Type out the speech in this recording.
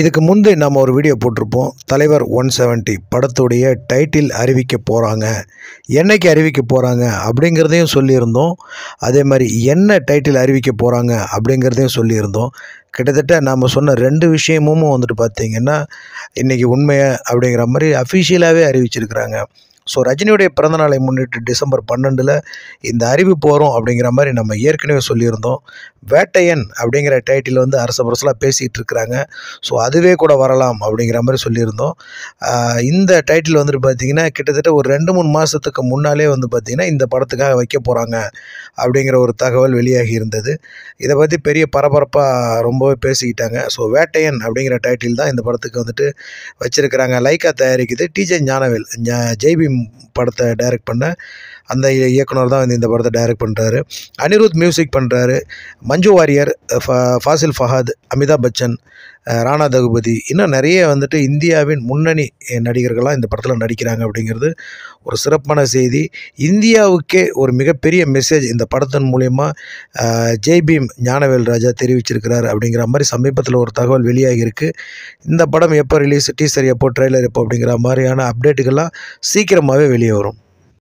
இதுக்கு முந்தைய நம்ம ஒரு வீடியோ போட்டிருப்போம் தலைவர் ஒன் செவன்ட்டி படத்துடைய டைட்டில் அறிவிக்க போகிறாங்க என்றைக்கு அறிவிக்க போகிறாங்க அப்படிங்கிறதையும் சொல்லியிருந்தோம் அதே மாதிரி என்ன டைட்டில் அறிவிக்க போகிறாங்க அப்படிங்கிறதையும் சொல்லியிருந்தோம் கிட்டத்தட்ட நாம் சொன்ன ரெண்டு விஷயமும் வந்துட்டு பார்த்திங்கன்னா இன்றைக்கி உண்மையை அப்படிங்கிற மாதிரி அஃபிஷியலாகவே அறிவிச்சிருக்கிறாங்க ஸோ ரஜினியுடைய பிறந்தநாளை முன்னிட்டு டிசம்பர் பன்னெண்டில் இந்த அறிவிப்பு வரும் அப்படிங்கிற மாதிரி நம்ம ஏற்கனவே சொல்லியிருந்தோம் வேட்டையன் அப்படிங்கிற டைட்டில் வந்து அரச பரசலாக பேசிகிட்டு இருக்கிறாங்க ஸோ அதுவே கூட வரலாம் அப்படிங்கிற மாதிரி சொல்லியிருந்தோம் இந்த டைட்டில் வந்துட்டு பார்த்திங்கன்னா கிட்டத்தட்ட ஒரு ரெண்டு மூணு மாதத்துக்கு முன்னாலே வந்து பார்த்திங்கன்னா இந்த படத்துக்காக வைக்க போகிறாங்க அப்படிங்கிற ஒரு தகவல் வெளியாகி இருந்தது இதை பற்றி பெரிய பரபரப்பாக ரொம்பவே பேசிக்கிட்டாங்க ஸோ வேட்டையன் அப்படிங்கிற டைட்டில் தான் இந்த படத்துக்கு வந்துட்டு வச்சுருக்கிறாங்க லைக்கா தயாரிக்குது டிஜே ஞானவேல் ஜெய்பி படத்தை டைரக்ட் பண்ண அந்த இயக்குனர் தான் வந்து இந்த படத்தை டைரக்ட் பண்ணுறாரு அனிருத் மியூசிக் பண்ணுறாரு மஞ்சு வாரியர் ஃப ஃபாசில் ஃபஹாத் அமிதாப் பச்சன் ராணா தகுபதி இன்னும் நிறைய வந்துட்டு இந்தியாவின் முன்னணி நடிகர்களாக இந்த படத்தில் நடிக்கிறாங்க அப்படிங்கிறது ஒரு சிறப்பான செய்தி இந்தியாவுக்கே ஒரு மிகப்பெரிய மெசேஜ் இந்த படத்தின் மூலயமா ஜெய்பீம் ஞானவேல் ராஜா தெரிவிச்சிருக்கிறார் அப்படிங்கிற மாதிரி சமீபத்தில் ஒரு தகவல் வெளியாகியிருக்கு இந்த படம் எப்போ ரிலீஸ் டீசர் எப்போ ட்ரெய்லர் எப்போ அப்படிங்கிற மாதிரியான அப்டேட்டுகள்லாம் சீக்கிரமாகவே வெளியே வரும்